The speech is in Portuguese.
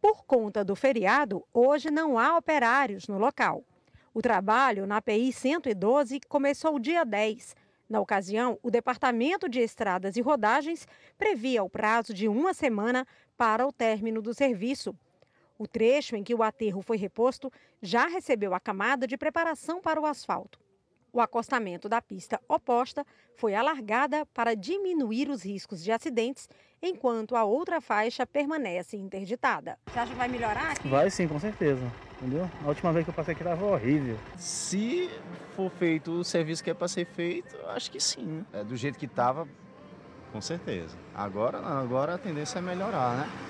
Por conta do feriado, hoje não há operários no local. O trabalho na PI 112 começou dia 10. Na ocasião, o Departamento de Estradas e Rodagens previa o prazo de uma semana para o término do serviço. O trecho em que o aterro foi reposto já recebeu a camada de preparação para o asfalto. O acostamento da pista oposta foi alargada para diminuir os riscos de acidentes, enquanto a outra faixa permanece interditada. Você acha que vai melhorar aqui? Vai sim, com certeza. Entendeu? A última vez que eu passei aqui estava horrível. Se for feito o serviço que é para ser feito, acho que sim. Né? É, do jeito que estava, com certeza. Agora, agora a tendência é melhorar, né?